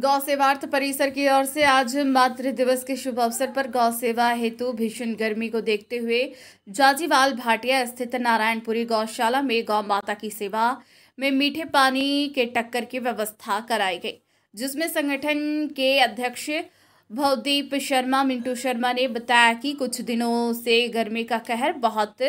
गौ सेवार्थ परिसर की ओर से आज मातृ दिवस के शुभ अवसर पर गौ सेवा हेतु भीषण गर्मी को देखते हुए जाजीवाल भाटिया स्थित नारायणपुरी गौशाला में गौ माता की सेवा में मीठे पानी के टक्कर की व्यवस्था कराई गई जिसमें संगठन के अध्यक्ष भवदीप शर्मा मिंटू शर्मा ने बताया कि कुछ दिनों से गर्मी का कहर बहुत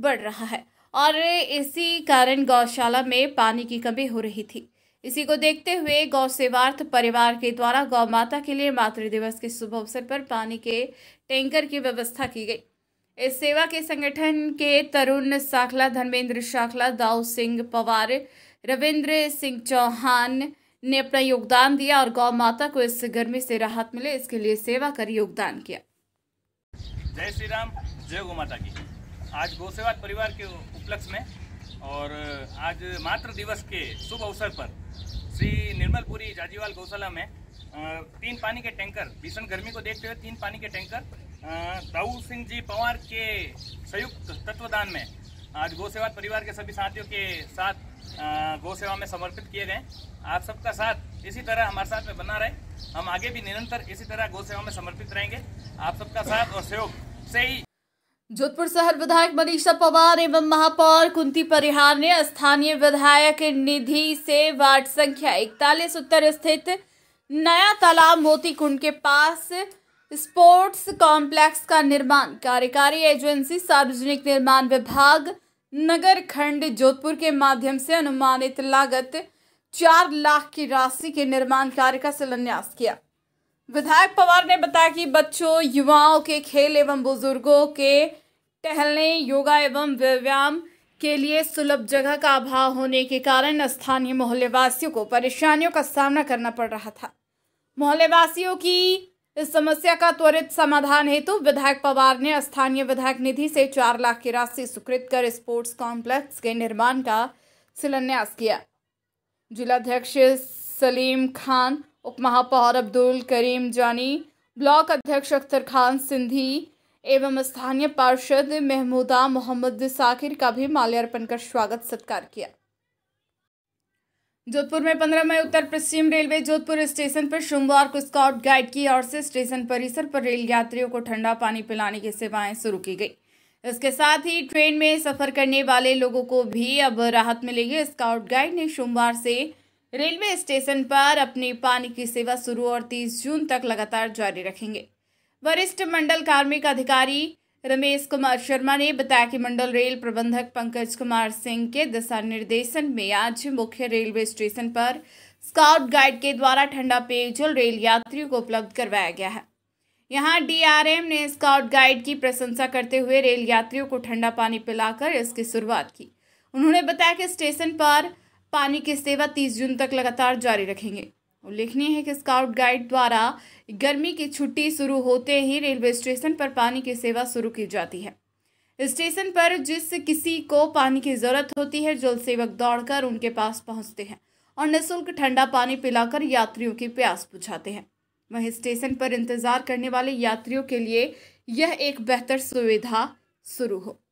बढ़ रहा है और इसी कारण गौशाला में पानी की कमी हो रही थी इसी को देखते हुए गौ सेवार्थ परिवार के द्वारा गौ माता के लिए मातृ दिवस के शुभ अवसर पर पानी के टैंकर की व्यवस्था की गई इस सेवा के संगठन के तरुण साखला धर्मेंद्र साखला दाऊ सिंह पवार रविंद्र सिंह चौहान ने अपना योगदान दिया और गौ माता को इस गर्मी से राहत मिले इसके लिए सेवा कर योगदान किया जय श्री राम जय गौ माता की आज गौ सेवा परिवार के उपलक्ष्य में और आज मातृ दिवस के शुभ अवसर पर श्री निर्मलपुरी जाजीवाल गौशाला में तीन पानी के टैंकर भीषण गर्मी को देखते हुए तीन पानी के टैंकर दाऊ सिंह जी पवार के संयुक्त तत्वदान में आज गौसेवा परिवार के सभी साथियों के साथ गौसेवा में समर्पित किए गए आप सबका साथ इसी तरह हमारे साथ में बना रहे हम आगे भी निरंतर इसी तरह गौसेवा में समर्पित रहेंगे आप सबका साथ और सहयोग से ही जोधपुर शहर विधायक मनीषा पवार एवं महापौर कुंती परिहार ने स्थानीय विधायक निधि से वार्ड संख्या इकतालीस उत्तर स्थित नया तालाब मोती कुंड के पास स्पोर्ट्स कॉम्प्लेक्स का निर्माण कार्यकारी एजेंसी सार्वजनिक निर्माण विभाग नगर खंड जोधपुर के माध्यम से अनुमानित लागत चार लाख की राशि के निर्माण कार्य का शिलान्यास किया विधायक पवार ने बताया कि बच्चों युवाओं के खेल एवं बुजुर्गों के टहलने योगा एवं व्यायाम के लिए सुलभ जगह का अभाव होने के कारण स्थानीय मोहल्लेवासियों को परेशानियों का सामना करना पड़ रहा था मोहल्लेवासियों की इस समस्या का त्वरित समाधान हेतु विधायक पवार ने स्थानीय विधायक निधि से चार लाख की राशि स्वीकृत कर स्पोर्ट्स कॉम्प्लेक्स के निर्माण का शिलान्यास किया जिलाध्यक्ष सलीम खान उप महापौर अब्दुल करीम जानी ब्लॉक अध्यक्ष अख्तर खान सिंधी एवं स्थानीय पार्षद महमूदा मोहम्मद साकिर का भी माल्यार्पण कर स्वागत सत्कार किया जोधपुर में 15 मई उत्तर पश्चिम रेलवे जोधपुर स्टेशन पर सोमवार को स्काउट गाइड की ओर से स्टेशन परिसर पर रेल यात्रियों को ठंडा पानी पिलाने की सेवाएं शुरू की गई इसके साथ ही ट्रेन में सफर करने वाले लोगों को भी अब राहत मिलेगी स्काउट गाइड ने सोमवार से रेलवे स्टेशन पर अपनी पानी की सेवा शुरू और 30 जून तक लगातार जारी रखेंगे वरिष्ठ मंडल कार्मिक अधिकारी रमेश कुमार शर्मा ने बताया कि मंडल रेल प्रबंधक पंकज कुमार सिंह के दिशा निर्देशन में आज मुख्य रेलवे स्टेशन पर स्काउट गाइड के द्वारा ठंडा पेयजल रेल यात्रियों को उपलब्ध करवाया गया है यहां डीआरएम ने स्काउट गाइड की प्रशंसा करते हुए रेल यात्रियों को ठंडा पानी पिलाकर इसकी शुरुआत की उन्होंने बताया कि स्टेशन पर पानी की सेवा तीस जून तक लगातार जारी रखेंगे उल्लेखनीय है कि स्काउट गाइड द्वारा गर्मी की छुट्टी शुरू होते ही रेलवे स्टेशन पर पानी की सेवा शुरू की जाती है स्टेशन पर जिस किसी को पानी की जरूरत होती है जल सेवक दौड़कर उनके पास पहुंचते हैं और निःशुल्क ठंडा पानी पिलाकर यात्रियों की प्यास बुझाते हैं वहीं स्टेशन पर इंतजार करने वाले यात्रियों के लिए यह एक बेहतर सुविधा शुरू हो